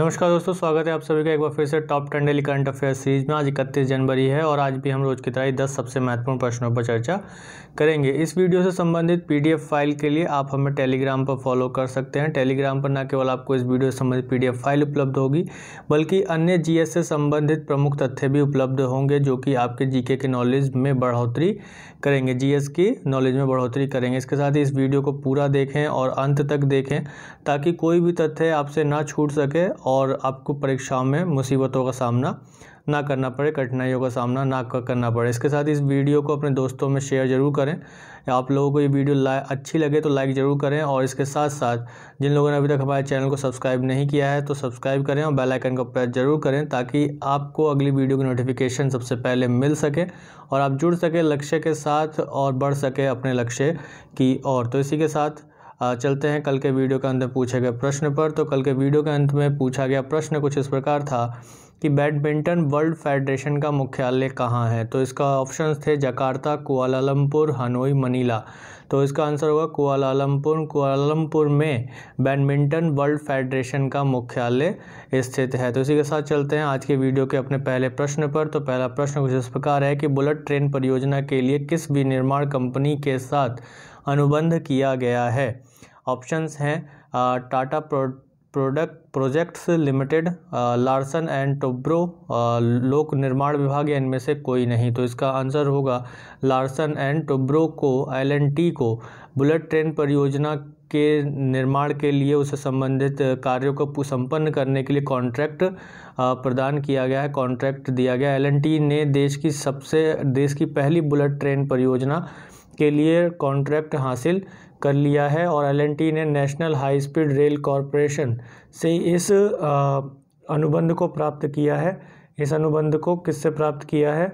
नमस्कार दोस्तों स्वागत है आप सभी का एक बार फिर से top ten daily current affair series में आज इकतीस जनवरी है और आज भी हम रोज की तरह दस सबसे महत्वपूर्ण प्रश्नों पर चर्चा करेंगे इस वीडियो से संबंधित पीडीएफ फाइल के लिए आप हमें टेलीग्राम पर फॉलो कर सकते हैं टेलीग्राम पर न केवल आपको इस वीडियो से संबंधित पीडीएफ फाइल उपलब्ध होगी बल्कि अन्य जीएस से संबंधित प्रमुख तथ्य भी उपलब्ध होंगे जो कि आपके जीके के नॉलेज में बढ़ोतरी करेंगे जी की नॉलेज में बढ़ोतरी करेंगे इसके साथ ही इस वीडियो को पूरा देखें और अंत तक देखें ताकि कोई भी तथ्य आपसे ना छूट सके और आपको परीक्षाओं में मुसीबतों का सामना ना करना पड़े कठिनाइयों का सामना ना करना पड़े इसके साथ इस वीडियो को अपने दोस्तों में शेयर ज़रूर करें आप लोगों को ये वीडियो ला अच्छी लगे तो लाइक ज़रूर करें और इसके साथ साथ जिन लोगों ने अभी तक हमारे चैनल को सब्सक्राइब नहीं किया है तो सब्सक्राइब करें और बेल आइकन को प्रेस जरूर करें ताकि आपको अगली वीडियो की नोटिफिकेशन सबसे पहले मिल सके और आप जुड़ सके लक्ष्य के साथ और बढ़ सके अपने लक्ष्य की और तो इसी के साथ चलते हैं कल के वीडियो के अंत में पूछे गए प्रश्न पर तो कल के वीडियो के अंत में पूछा गया प्रश्न कुछ इस प्रकार था कि बैडमिंटन वर्ल्ड फेडरेशन का मुख्यालय कहाँ है तो इसका ऑप्शन थे जकार्ता कुआलालमपुर हनोई मनीला तो इसका आंसर होगा कुआलालमपुर कुआलालमपुर में बैडमिंटन वर्ल्ड फेडरेशन का मुख्यालय स्थित है तो इसी के साथ चलते हैं आज के वीडियो के अपने पहले प्रश्न पर तो पहला प्रश्न कुछ इस प्रकार है कि बुलेट ट्रेन परियोजना के लिए किस विनिर्माण कंपनी के साथ अनुबंध किया गया है ऑप्शंस हैं Tata pro product projects limited Larsen and Toubro लोक निर्माण विभाग या इनमें से कोई नहीं तो इसका आंसर होगा लार्सन एंड टोब्रो को एल एन टी को बुलेट ट्रेन परियोजना के निर्माण के लिए उससे संबंधित कार्यों को संपन्न करने के लिए कॉन्ट्रैक्ट प्रदान किया गया है कॉन्ट्रैक्ट दिया गया एल एन टी ने देश की सबसे देश की पहली बुलेट ट्रेन परियोजना के लिए कॉन्ट्रैक्ट हासिल कर लिया है और एल ने national high speed rail corporation से इस अनुबंध को प्राप्त किया है इस अनुबंध को किससे प्राप्त किया है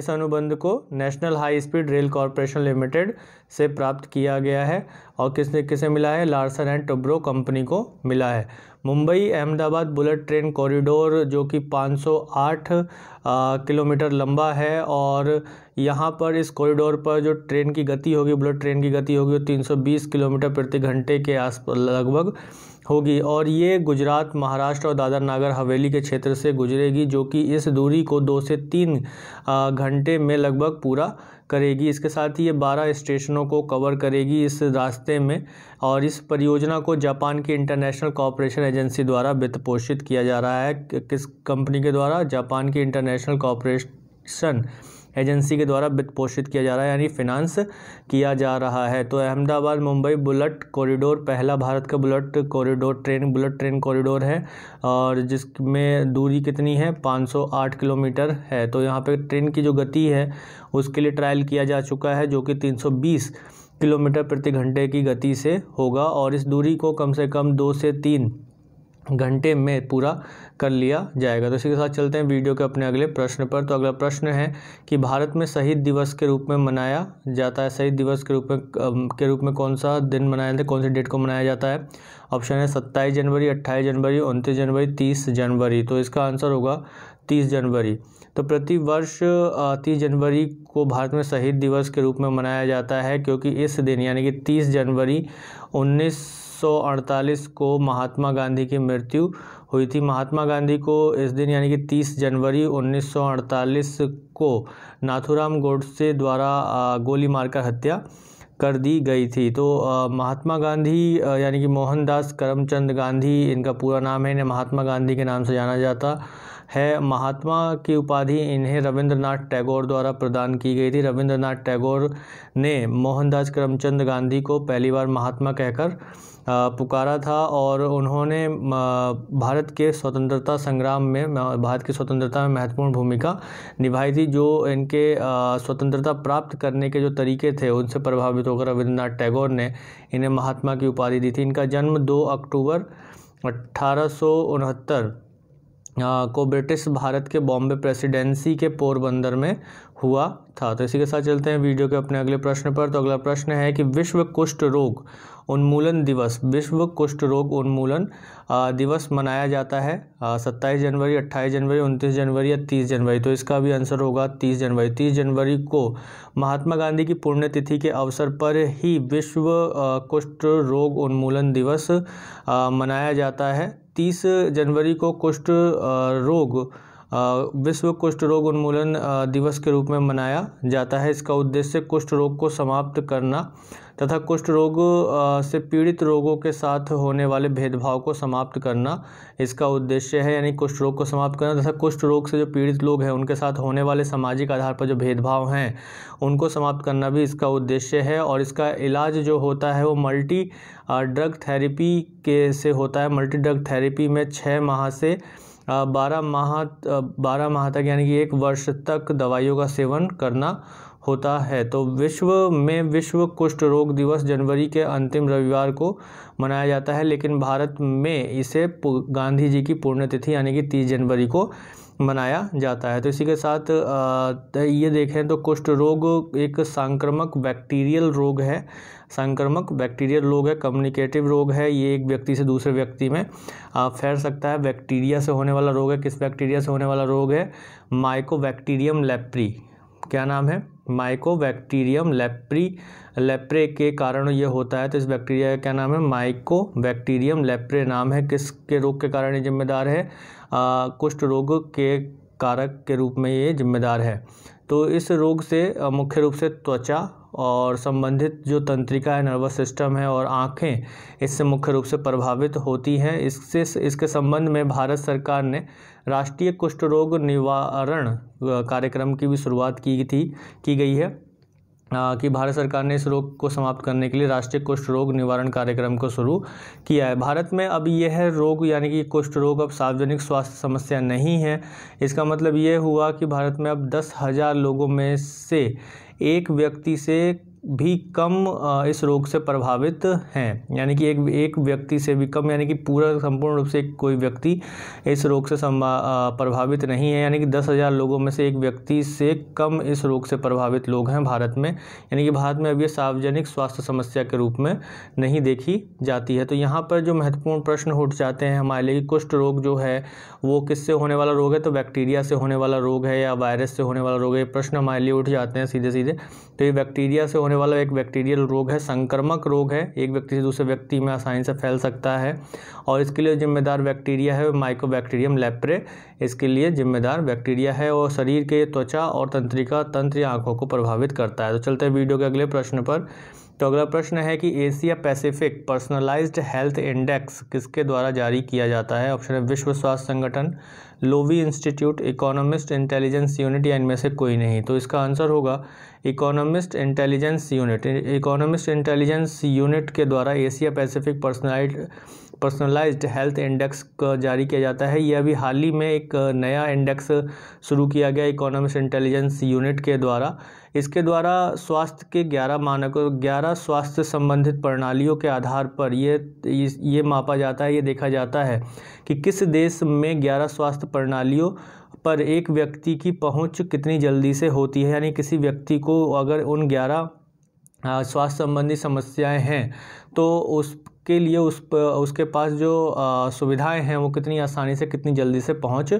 इस अनुबंध को national high speed rail corporation limited से प्राप्त किया गया है और किसने किसे मिला है लार्सन एंड टुब्रो कंपनी को मिला है Mumbai Ahmedabad bullet train corridor जो कि 508 किलोमीटर लंबा है और यहाँ पर इस कॉरिडोर पर जो ट्रेन की गति होगी बुलेट ट्रेन की गति होगी वो 320 किलोमीटर प्रति घंटे के आस लगभग होगी और ये गुजरात महाराष्ट्र और दादर नागर हवेली के क्षेत्र से गुजरेगी जो कि इस दूरी को दो से तीन घंटे में लगभग पूरा करेगी इसके साथ ही ये बारह स्टेशनों को कवर करेगी इस रास्ते में और इस परियोजना को जापान की इंटरनेशनल कॉपरेशन एजेंसी द्वारा वित्त पोषित किया जा रहा है किस कंपनी के द्वारा जापान की इंटरनेशनल कॉपरेशन एजेंसी के द्वारा वित्त पोषित किया जा रहा है यानी फिनांस किया जा रहा है तो अहमदाबाद मुंबई बुलेट कॉरिडोर पहला भारत का bullet corridor train bullet train corridor है और जिसमें दूरी कितनी है 508 किलोमीटर है तो यहाँ पे ट्रेन की जो गति है उसके लिए ट्रायल किया जा चुका है जो कि तीन किलोमीटर प्रति घंटे की गति से होगा और इस दूरी को कम से कम दो से तीन घंटे में पूरा कर लिया जाएगा तो इसी के साथ चलते हैं वीडियो के अपने अगले प्रश्न पर तो अगला प्रश्न है कि भारत में शहीद दिवस के रूप में मनाया जाता है शहीद दिवस के रूप में के रूप में कौन सा दिन मनाया जाता है कौन से डेट को मनाया जाता है ऑप्शन है सत्ताईस जनवरी अट्ठाईस जनवरी उनतीस जनवरी तीस जनवरी तो इसका आंसर होगा तीस जनवरी तो प्रति वर्ष तीस जनवरी को भारत में शहीद दिवस के रूप में मनाया जाता है क्योंकि इस दिन यानी कि तीस जनवरी उन्नीस 1948 को महात्मा गांधी की मृत्यु हुई थी महात्मा गांधी को इस दिन यानी कि 30 जनवरी 1948 को नाथुराम गोडसे द्वारा गोली मारकर हत्या कर दी गई थी तो आ, महात्मा गांधी यानी कि मोहनदास करमचंद गांधी इनका पूरा नाम है इन्हें महात्मा गांधी के नाम से जाना जाता है महात्मा की उपाधि इन्हें रविंद्रनाथ टैगोर द्वारा प्रदान की गई थी रविंद्रनाथ टैगोर ने मोहनदास करमचंद गांधी को पहली बार महात्मा कहकर पुकारा था और उन्होंने भारत के स्वतंत्रता संग्राम में भारत की स्वतंत्रता में महत्वपूर्ण भूमिका निभाई थी जो इनके स्वतंत्रता प्राप्त करने के जो तरीके थे उनसे प्रभावित होकर रविंद्रनाथ टैगोर ने इन्हें महात्मा की उपाधि दी थी इनका जन्म 2 अक्टूबर अट्ठारह को ब्रिटिश भारत के बॉम्बे प्रेसिडेंसी के पोरबंदर में हुआ था तो इसी के साथ चलते हैं वीडियो के अपने अगले प्रश्न पर तो अगला प्रश्न है कि विश्व कुष्ठ रोग उन्मूलन दिवस विश्व कुष्ठ रोग उन्मूलन दिवस मनाया जाता है सत्ताईस जनवरी अट्ठाईस जनवरी उनतीस जनवरी या तीस जनवरी तो इसका भी आंसर होगा तीस जनवरी तीस जनवरी को महात्मा गांधी की पुण्यतिथि के अवसर पर ही विश्व कुष्ठ रोग उन्मूलन दिवस मनाया जाता है तीस जनवरी को कुष्ठ रोग विश्व कुष्ठ रोग उन्मूलन दिवस के रूप में मनाया जाता है इसका उद्देश्य कुष्ठ रोग को समाप्त करना तथा कुष्ठ रोग से पीड़ित रोगों के साथ होने वाले भेदभाव को समाप्त करना इसका उद्देश्य है यानी कुष्ठ रोग को समाप्त करना तथा कुष्ठ रोग से जो पीड़ित लोग हैं उनके साथ होने वाले सामाजिक आधार पर जो भेदभाव हैं उनको समाप्त करना भी इसका उद्देश्य है और इसका इलाज जो होता है वो मल्टी ड्रग थेरेपी के से होता है मल्टी ड्रग थेरेपी में छः माह से बारह माह बारह माह तक यानी कि एक वर्ष तक दवाइयों का सेवन करना होता है तो विश्व में विश्व कुष्ठ रोग दिवस जनवरी के अंतिम रविवार को मनाया जाता है लेकिन भारत में इसे गांधी जी की पुण्यतिथि यानी कि तीस जनवरी को मनाया जाता है तो इसी के साथ ये देखें तो कुष्ठ रोग एक संक्रमक बैक्टीरियल रोग है संक्रमक बैक्टीरियल रोग है कम्युनिकेटिव रोग है ये एक व्यक्ति से दूसरे व्यक्ति में फैल सकता है बैक्टीरिया से होने वाला रोग है किस बैक्टीरिया से होने वाला रोग है माइकोबैक्टीरियम लेप्री क्या नाम है माइकोबैक्टीरियम लेप्री लेप्रे के कारण ये होता है तो इस बैक्टीरिया का क्या नाम है माइकोबैक्टीरियम लेप्रे नाम है किसके रोग के कारण ये जिम्मेदार है कुष्ठ रोग के कारक के रूप में ये जिम्मेदार है तो इस रोग से मुख्य रूप से त्वचा और संबंधित जो तंत्रिका है नर्वस सिस्टम है और आँखें इससे मुख्य रूप से प्रभावित होती हैं इससे इसके संबंध में भारत सरकार ने राष्ट्रीय कुष्ठ रोग निवारण कार्यक्रम की भी शुरुआत की थी की गई है कि भारत सरकार ने इस रोग को समाप्त करने के लिए राष्ट्रीय कुष्ठ रोग निवारण कार्यक्रम को शुरू किया है भारत में अब यह रोग यानी कि कुष्ठ रोग अब सार्वजनिक स्वास्थ्य समस्या नहीं है इसका मतलब ये हुआ कि भारत में अब दस हज़ार लोगों में से एक व्यक्ति से भी कम इस रोग से प्रभावित हैं यानी कि एक एक व्यक्ति से भी कम यानी कि पूरा संपूर्ण रूप से कोई व्यक्ति इस रोग से प्रभावित नहीं है यानी कि दस हज़ार लोगों में से एक व्यक्ति से कम इस रोग से प्रभावित लोग हैं भारत में यानी कि भारत में अभी सार्वजनिक स्वास्थ्य समस्या के रूप में नहीं देखी जाती है तो यहाँ पर जो महत्वपूर्ण प्रश्न उठ जाते हैं हमारे लिए कुष्ठ रोग जो है वो किससे होने वाला रोग है तो बैक्टीरिया से होने वाला रोग है या वायरस से होने वाला रोग है ये प्रश्न हमारे लिए उठ जाते हैं सीधे सीधे तो ये बैक्टीरिया से होने होने वाला एक बैक्टीरियल रोग है संक्रमक रोग है एक व्यक्ति से दूसरे व्यक्ति में आसानी से फैल सकता है और इसके लिए जिम्मेदार बैक्टीरिया है बैक्टीरियम लेप्रे इसके लिए जिम्मेदार बैक्टीरिया है और शरीर के त्वचा और तंत्रिका तंत्र आँखों को प्रभावित करता है तो चलते हैं वीडियो के अगले प्रश्न पर तो अगला प्रश्न है कि Asia Pacific personalised health index किसके द्वारा जारी किया जाता है ऑप्शन है विश्व स्वास्थ्य संगठन Lowy institute economist intelligence unit या इनमें से कोई नहीं तो इसका आंसर होगा economist intelligence unit economist intelligence unit के द्वारा Asia Pacific personalise personalised health index का जारी किया जाता है यह अभी हाल ही में एक नया इंडेक्स शुरू किया गया इकोनॉमिक इंटेलिजेंस यूनिट के द्वारा इसके द्वारा स्वास्थ्य के ग्यारह मानकों ग्यारह स्वास्थ्य संबंधित प्रणालियों के आधार पर ये ये मापा जाता है ये देखा जाता है कि किस देश में ग्यारह स्वास्थ्य प्रणालियों पर एक व्यक्ति की पहुँच कितनी जल्दी से होती है यानी किसी व्यक्ति को अगर उन ग्यारह स्वास्थ्य संबंधी समस्याएं हैं तो उस के लिए उस उसके पास जो सुविधाएं हैं वो कितनी आसानी से कितनी जल्दी से पहुंच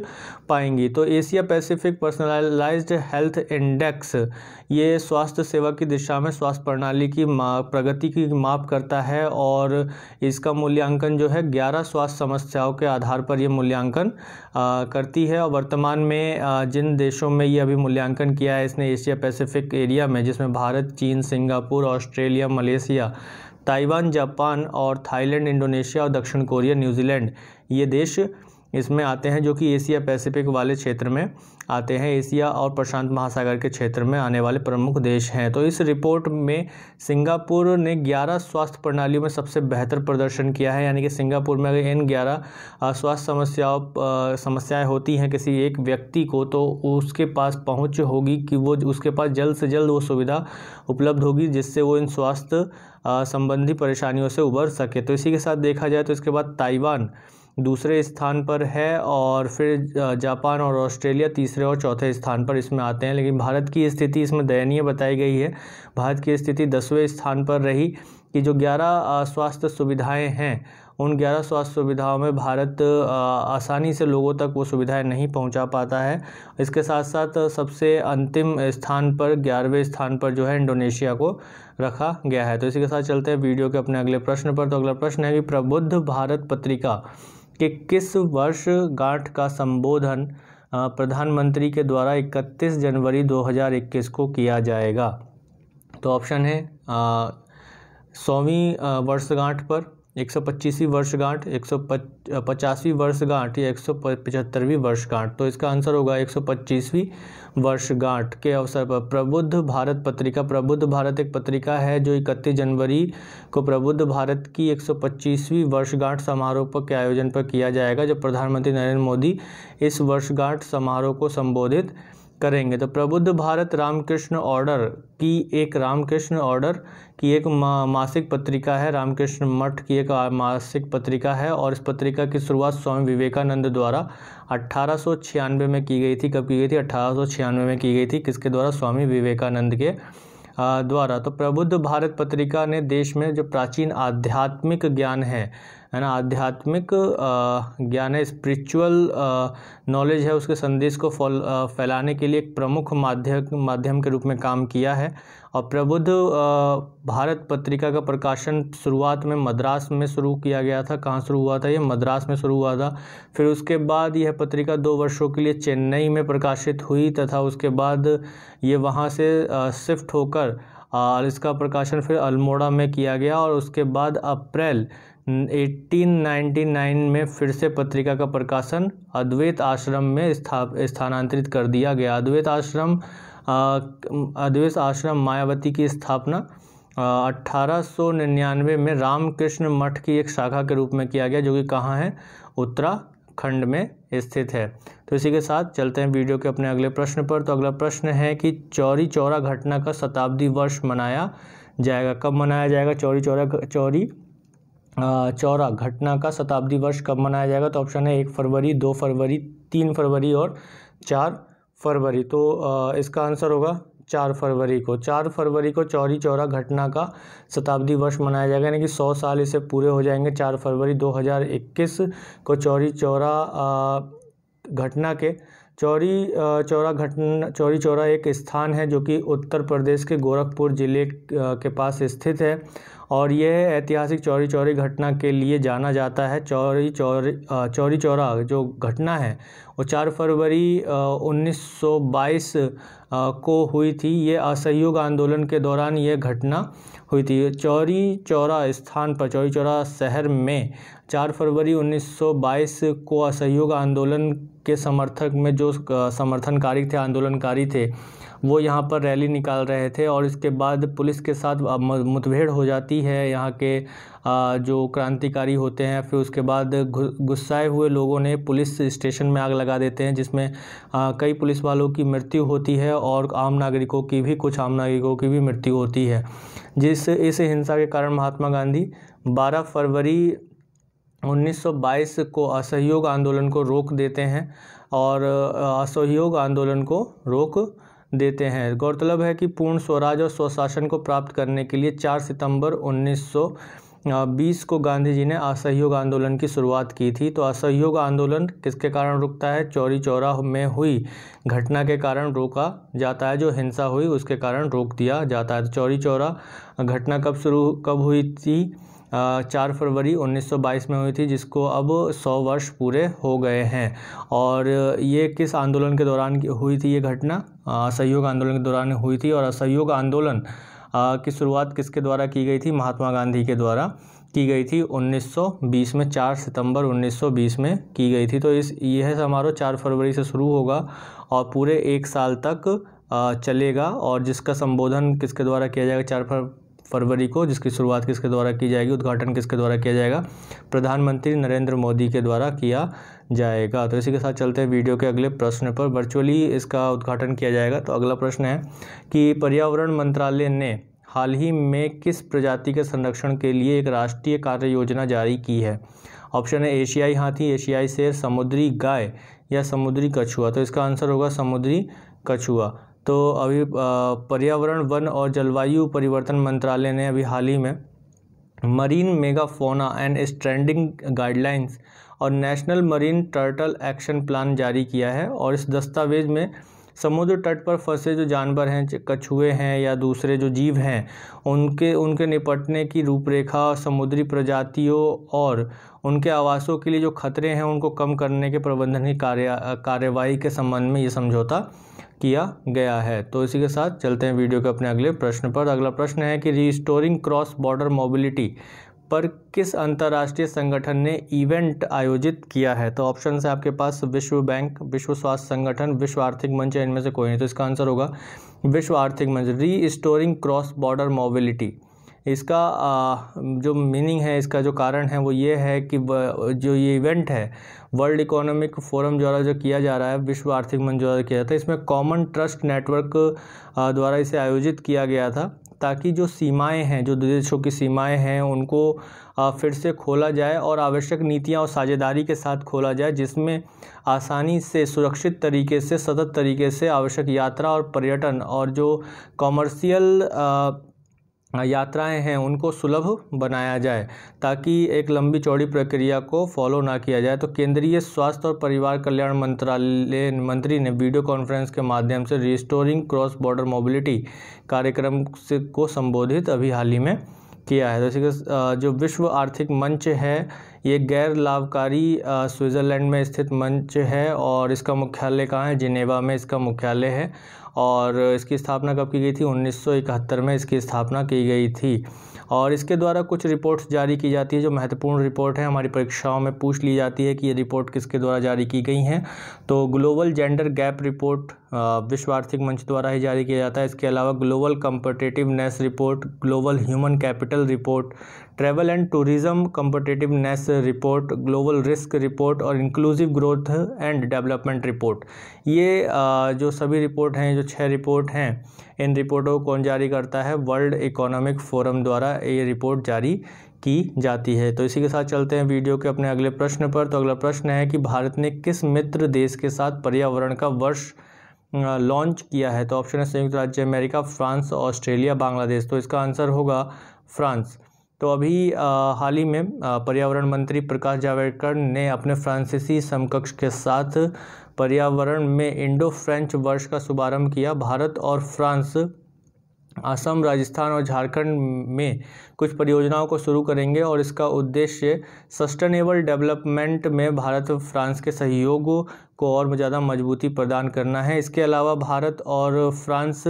पाएंगी तो Asia Pacific personalised health index ये स्वास्थ्य सेवा की दिशा में स्वास्थ्य प्रणाली की प्रगति की माप करता है और इसका मूल्यांकन जो है ग्यारह स्वास्थ्य समस्याओं के आधार पर ये मूल्यांकन करती है और वर्तमान में जिन देशों में ये अभी मूल्यांकन किया है इसने एशिया पैसिफिक एरिया में जिसमें Bharat China Singapore Australia Malaysia Taiwan Japan और थाईलैंड इंडोनेशिया और दक्षिण कोरिया न्यूजीलैंड ये देश इसमें आते हैं जो कि एशिया पैसिफिक वाले क्षेत्र में आते हैं एशिया और प्रशांत महासागर के क्षेत्र में आने वाले प्रमुख देश हैं तो इस रिपोर्ट में सिंगापुर ने 11 स्वास्थ्य प्रणालियों में सबसे बेहतर प्रदर्शन किया है यानी कि सिंगापुर में अगर इन 11 स्वास्थ्य समस्याओं समस्याएं होती हैं किसी एक व्यक्ति को तो उसके पास पहुँच होगी कि वो उसके पास जल्द से जल्द वो सुविधा उपलब्ध होगी जिससे वो इन स्वास्थ्य संबंधी परेशानियों से उबर सके तो इसी के साथ देखा जाए तो इसके बाद ताइवान दूसरे स्थान पर है और फिर जापान और ऑस्ट्रेलिया तीसरे और चौथे स्थान पर इसमें आते हैं लेकिन भारत की स्थिति इसमें दयनीय बताई गई है भारत की स्थिति दसवें स्थान पर रही कि जो ग्यारह स्वास्थ्य सुविधाएं हैं उन ग्यारह स्वास्थ्य सुविधाओं में भारत आसानी से लोगों तक वो सुविधाएं नहीं पहुंचा पाता है इसके साथ साथ सबसे अंतिम स्थान पर ग्यारहवें स्थान पर जो है इंडोनेशिया को रखा गया है तो इसी के साथ चलते हैं वीडियो के अपने अगले प्रश्न पर तो अगला प्रश्न है कि प्रबुद्ध भारत पत्रिका कि किस गांठ का संबोधन प्रधानमंत्री के द्वारा 31 जनवरी 2021 को किया जाएगा तो ऑप्शन है सौवीं वर्षगांठ पर एक सौ पच्चीसवीं वर्षगांठ एक सौ पचासवीं वर्षगांठ या एक सौ पचहत्तरवीं वर्षगांठ तो इसका आंसर होगा एक सौ पच्चीसवीं वर्षगांठ के अवसर पर प्रबुद्ध भारत पत्रिका प्रबुद्ध भारत एक पत्रिका है जो इकतीस जनवरी को प्रबुद्ध भारत की एक सौ पच्चीसवीं वर्षगांठ समारोह पर के आयोजन पर किया जाएगा जब प्रधानमंत्री नरेंद्र मोदी इस वर्षगांठ समारोह को संबोधित करेंगे तो प्रबुद्ध भारत रामकृष्ण ऑर्डर की एक रामकृष्ण ऑर्डर की एक मा, मासिक पत्रिका है रामकृष्ण मठ की एक मासिक पत्रिका है और इस पत्रिका की शुरुआत स्वामी विवेकानंद द्वारा अट्ठारह में की गई थी कब की गई थी अट्ठारह में की गई थी किसके द्वारा स्वामी विवेकानंद के द्वारा तो प्रबुद्ध भारत पत्रिका ने देश में जो प्राचीन आध्यात्मिक ज्ञान है है ना आध्यात्मिक ज्ञान है स्पिरिचुअल नॉलेज है उसके संदेश को फैलाने के लिए एक प्रमुख माध्यम माध्यम के रूप में काम किया है और प्रबुद्ध भारत पत्रिका का प्रकाशन शुरुआत में मद्रास में शुरू किया गया था कहाँ शुरू हुआ था ये मद्रास में शुरू हुआ था फिर उसके बाद यह पत्रिका दो वर्षों के लिए चेन्नई में प्रकाशित हुई तथा उसके बाद ये वहाँ से शिफ्ट होकर और इसका प्रकाशन फिर अल्मोड़ा में किया गया और उसके बाद अप्रैल 1899 में फिर से पत्रिका का प्रकाशन अद्वैत आश्रम में स्थानांतरित कर दिया गया अद्वैत आश्रम अद्वैत आश्रम मायावती की स्थापना अट्ठारह में रामकृष्ण मठ की एक शाखा के रूप में किया गया जो कि कहाँ है उत्तराखंड में स्थित है तो इसी के साथ चलते हैं वीडियो के अपने अगले प्रश्न पर तो अगला प्रश्न है कि चौरी चौरा घटना का शताब्दी वर्ष मनाया जाएगा कब मनाया जाएगा चौरी चौरा चौरी चौरा घटना का शताब्दी वर्ष कब मनाया जाएगा तो ऑप्शन है एक फरवरी दो फरवरी तीन फरवरी और चार फरवरी तो इसका आंसर होगा चार फरवरी को चार फरवरी को चौरी चौरा घटना का शताब्दी वर्ष मनाया जाएगा यानी कि सौ साल इसे पूरे हो जाएंगे चार फरवरी 2021 को चौरी चौरा घटना के चौरी चौरा घटना चौरी चौरा एक स्थान है जो कि उत्तर प्रदेश के गोरखपुर ज़िले के पास स्थित है और यह ऐतिहासिक चौरी चौरी घटना के लिए जाना जाता है चौरी चौरी चौरी चौरा जो घटना है वो चार फरवरी 1922 को हुई थी ये असहयोग आंदोलन के दौरान यह घटना हुई थी चौरी चौरा स्थान पर चौरी चौरा शहर में 4 फरवरी 1922 को असहयोग आंदोलन के समर्थक में जो समर्थनकारी थे आंदोलनकारी थे वो यहाँ पर रैली निकाल रहे थे और इसके बाद पुलिस के साथ मुठभेड़ हो जाती है यहाँ के जो क्रांतिकारी होते हैं फिर उसके बाद गुस्साए हुए लोगों ने पुलिस स्टेशन में आग लगा देते हैं जिसमें कई पुलिस वालों की मृत्यु होती है और आम नागरिकों की भी कुछ आम नागरिकों की भी मृत्यु होती है जिस इस हिंसा के कारण महात्मा गांधी 12 फरवरी 1922 को असहयोग आंदोलन को रोक देते हैं और असहयोग आंदोलन को रोक देते हैं गौरतलब है कि पूर्ण स्वराज और स्वशासन को प्राप्त करने के लिए 4 सितंबर 1920 को गांधी जी ने असहयोग आंदोलन की शुरुआत की थी तो असहयोग आंदोलन किसके कारण रुकता है चौरी चौरा में हुई घटना के कारण रोका जाता है जो हिंसा हुई उसके कारण रोक दिया जाता है तो चौरी चौरा घटना कब शुरू कब हुई थी चार फरवरी 1922 में हुई थी जिसको अब सौ वर्ष पूरे हो गए हैं और ये किस आंदोलन के दौरान हुई थी ये घटना असहयोग आंदोलन के दौरान हुई थी और असहयोग आंदोलन की शुरुआत किसके द्वारा की गई थी महात्मा गांधी के द्वारा की गई थी 1920 में 4 सितंबर 1920 में की गई थी तो इस यह समारोह 4 फरवरी से शुरू होगा और पूरे एक साल तक चलेगा और जिसका संबोधन किसके द्वारा किया जाएगा चार फरवरी को जिसकी शुरुआत किसके द्वारा की जाएगी उद्घाटन किसके द्वारा किया जाएगा प्रधानमंत्री नरेंद्र मोदी के द्वारा किया जाएगा तो इसी के साथ चलते हैं वीडियो के अगले प्रश्न पर वर्चुअली इसका उद्घाटन किया जाएगा तो अगला प्रश्न है कि पर्यावरण मंत्रालय ने हाल ही में किस प्रजाति के संरक्षण के लिए एक राष्ट्रीय कार्य योजना जारी की है ऑप्शन है एशियाई हाथी एशियाई शेर समुद्री गाय या समुद्री कछुआ तो इसका आंसर होगा समुद्री कछुआ तो अभी पर्यावरण वन और जलवायु परिवर्तन मंत्रालय ने अभी हाल ही में marine megafauna and stranding guidelines और national marine turtle action plan जारी किया है और इस दस्तावेज में समुद्र तट पर फंसे जो जानवर हैं कछुए हैं या दूसरे जो जीव हैं उनके उनके निपटने की रूपरेखा समुद्री प्रजातियों और उनके आवासों के लिए जो खतरे हैं उनको कम करने के प्रबंधन की कार्य कार्यवाही के संबंध में ये समझौता किया गया है तो इसी के साथ चलते हैं वीडियो के अपने अगले प्रश्न पर अगला प्रश्न है कि रिस्टोरिंग क्रॉस बॉर्डर मोबिलिटी पर किस अंतर्राष्ट्रीय संगठन ने इवेंट आयोजित किया है तो ऑप्शन है आपके पास विश्व बैंक विश्व स्वास्थ्य संगठन विश्व आर्थिक मंच है इनमें से कोई नहीं तो इसका आंसर होगा विश्व आर्थिक मंच री स्टोरिंग क्रॉस बॉर्डर मोबिलिटी इसका जो मीनिंग है इसका जो कारण है वो ये है कि जो ये इवेंट है वर्ल्ड इकोनॉमिक फोरम द्वारा जो किया जा रहा है विश्व आर्थिक मंच द्वारा किया जाता है तो इसमें कॉमन ट्रस्ट नेटवर्क द्वारा इसे आयोजित किया गया था ताकि जो सीमाएं हैं जो देशों की सीमाएं हैं उनको फिर से खोला जाए और आवश्यक नीतियां और साझेदारी के साथ खोला जाए जिसमें आसानी से सुरक्षित तरीके से सतत तरीके से आवश्यक यात्रा और पर्यटन और जो कॉमर्शियल यात्राएं हैं उनको सुलभ बनाया जाए ताकि एक लंबी चौड़ी प्रक्रिया को फॉलो ना किया जाए तो केंद्रीय स्वास्थ्य और परिवार कल्याण मंत्रालय मंत्री ने वीडियो कॉन्फ्रेंस के माध्यम से रिस्टोरिंग क्रॉस बॉर्डर मोबिलिटी कार्यक्रम से को संबोधित अभी हाल ही में किया है जैसे तो कि जो विश्व आर्थिक मंच है ये गैर लाभकारी स्विट्ज़रलैंड में स्थित मंच है और इसका मुख्यालय कहाँ है जिनेवा में इसका मुख्यालय है और इसकी स्थापना कब की गई थी 1971 में इसकी स्थापना की गई थी और इसके द्वारा कुछ रिपोर्ट्स जारी की जाती है जो महत्वपूर्ण रिपोर्ट है हमारी परीक्षाओं में पूछ ली जाती है कि ये रिपोर्ट किसके द्वारा जारी की गई हैं तो ग्लोबल जेंडर गैप रिपोर्ट विश्व आर्थिक मंच द्वारा ही जारी किया जाता है इसके अलावा global competitiveness report global human capital report travel and tourism competitiveness report global risk report और inclusive growth and development report ये जो सभी रिपोर्ट हैं जो छः रिपोर्ट हैं इन रिपोर्टों को कौन जारी करता है वर्ल्ड इकोनॉमिक फोरम द्वारा ये रिपोर्ट जारी की जाती है तो इसी के साथ चलते हैं वीडियो के अपने अगले प्रश्न पर तो अगला प्रश्न है कि भारत ने किस मित्र देश के साथ पर्यावरण का वर्ष लॉन्च किया है तो ऑप्शन है संयुक्त राज्य अमेरिका फ्रांस ऑस्ट्रेलिया बांग्लादेश तो इसका आंसर होगा फ्रांस तो अभी हाल ही में पर्यावरण मंत्री प्रकाश जावड़ेकर ने अपने फ्रांसीसी समकक्ष के साथ पर्यावरण में इंडो फ्रेंच वर्ष का शुभारंभ किया भारत और फ्रांस असम राजस्थान और झारखंड में कुछ परियोजनाओं को शुरू करेंगे और इसका उद्देश्य सस्टेनेबल डेवलपमेंट में भारत और फ्रांस के सहयोग को और ज़्यादा मजबूती प्रदान करना है इसके अलावा भारत और फ्रांस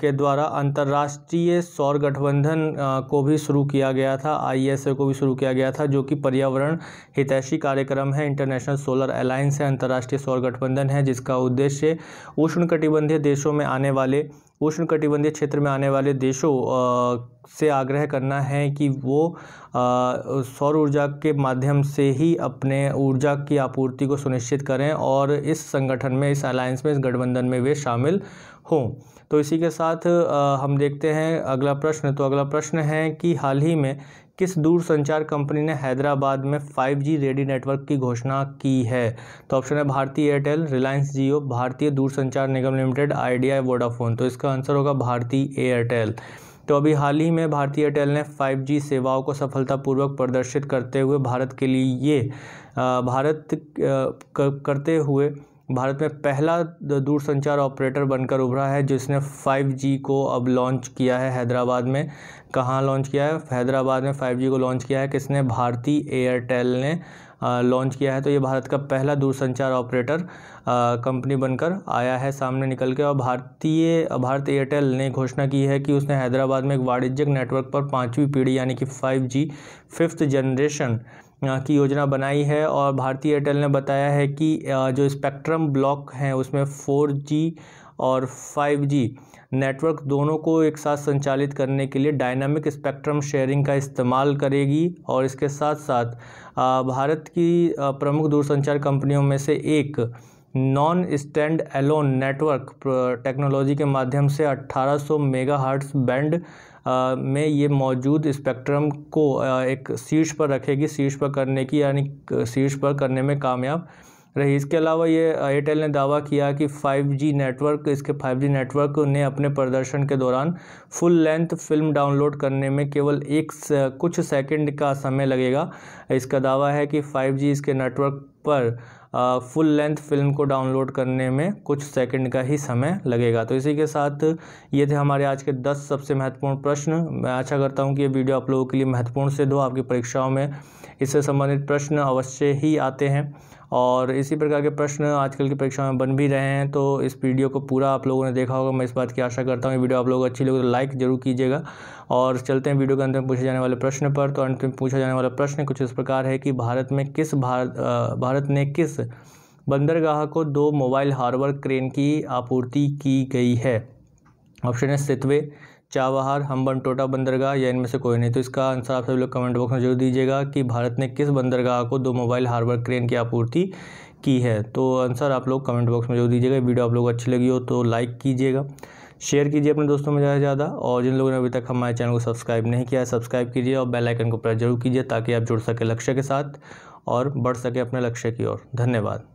के द्वारा अंतर्राष्ट्रीय सौर गठबंधन को भी शुरू किया गया था आईएसए को भी शुरू किया गया था जो कि पर्यावरण हितैषी कार्यक्रम है इंटरनेशनल सोलर अलायंस है अंतर्राष्ट्रीय सौर गठबंधन है जिसका उद्देश्य उष्ण देशों में आने वाले उष्णकटिबंधीय क्षेत्र में आने वाले देशों से आग्रह करना है कि वो सौर ऊर्जा के माध्यम से ही अपने ऊर्जा की आपूर्ति को सुनिश्चित करें और इस संगठन में इस अलायंस में इस गठबंधन में वे शामिल हों तो इसी के साथ हम देखते हैं अगला प्रश्न तो अगला प्रश्न है कि हाल ही में किस दूरसंचार कंपनी ने हैदराबाद में 5G रेडी नेटवर्क की घोषणा की है तो ऑप्शन है भारतीय एयरटेल रिलायंस जियो भारतीय दूरसंचार निगम लिमिटेड आइडिया वोडाफोन तो इसका आंसर होगा भारतीय एयरटेल तो अभी हाल ही में भारतीय एयरटेल ने 5G सेवाओं को सफलतापूर्वक प्रदर्शित करते हुए भारत के लिए ये भारत करते हुए भारत में पहला दूरसंचार ऑपरेटर बनकर उभरा है जिसने 5G को अब लॉन्च किया है हैदराबाद में कहाँ लॉन्च किया है हैदराबाद में 5G को लॉन्च किया है किसने भारती एयरटेल ने लॉन्च किया है तो ये भारत का पहला दूरसंचार ऑपरेटर कंपनी बनकर आया है सामने निकल के और भारतीय भारत एयरटेल ने घोषणा की है कि उसने हैदराबाद में एक वाणिज्यिक नेटवर्क पर पाँचवीं पीढ़ी यानी कि फाइव फिफ्थ जनरेशन की योजना बनाई है और भारतीय एयरटेल ने बताया है कि जो स्पेक्ट्रम ब्लॉक हैं उसमें फोर जी और फाइव जी नेटवर्क दोनों को एक साथ संचालित करने के लिए डायनामिक स्पेक्ट्रम शेयरिंग का इस्तेमाल करेगी और इसके साथ साथ भारत की प्रमुख दूरसंचार कंपनियों में से एक non standalone network technology के माध्यम से 1800 मेगाहर्ट्ज़ बैंड में ये मौजूद स्पेक्ट्रम को एक शीर्ष पर रखेगी शीर्ष पर करने की यानी शीर्ष पर करने में कामयाब रही इसके अलावा ये एयरटेल ने दावा किया कि 5G नेटवर्क इसके 5G नेटवर्क ने अपने प्रदर्शन के दौरान फुल लेंथ फिल्म डाउनलोड करने में केवल एक कुछ सेकंड का समय लगेगा इसका दावा है कि 5G इसके नेटवर्क पर फुल लेंथ फिल्म को डाउनलोड करने में कुछ सेकंड का ही समय लगेगा तो इसी के साथ ये थे हमारे आज के दस सबसे महत्वपूर्ण प्रश्न मैं आशा करता हूँ कि ये वीडियो आप लोगों के लिए महत्वपूर्ण से दो आपकी परीक्षाओं में इससे संबंधित प्रश्न अवश्य ही आते हैं और इसी प्रकार के प्रश्न आजकल की परीक्षा में बन भी रहे हैं तो इस वीडियो को पूरा आप लोगों ने देखा होगा मैं इस बात की आशा करता हूँ वीडियो आप लोग अच्छी लगे तो लाइक जरूर कीजिएगा और चलते हैं वीडियो के अंत में पूछे जाने वाले प्रश्न पर तो अंत में पूछा जाने वाला प्रश्न कुछ इस प्रकार है कि भारत में किस भारत भारत ने किस बंदरगाह को दो मोबाइल हार्बर क्रेन की आपूर्ति की गई है ऑप्शन है सितवे चाबहार हम्बन टोटा बंदरगाह या इनमें से कोई नहीं तो इसका आंसर आप सभी लोग कमेंट बॉक्स में जरूर दीजिएगा कि भारत ने किस बंदरगाह को दो मोबाइल हार्बर क्रेन की आपूर्ति की है तो आंसर आप लोग कमेंट बॉक्स में जरूर दीजिएगा वीडियो आप लोग अच्छी लगी हो तो लाइक कीजिएगा शेयर कीजिए अपने दोस्तों में ज़्यादा ज़्यादा और जिन लोगों ने अभी तक हमारे चैनल को सब्सक्राइब नहीं किया है सब्सक्राइब कीजिए और बेल आइकन को प्रेस जरूर कीजिए ताकि आप जुड़ सके लक्ष्य के साथ और बढ़ सके अपने लक्ष्य की ओर धन्यवाद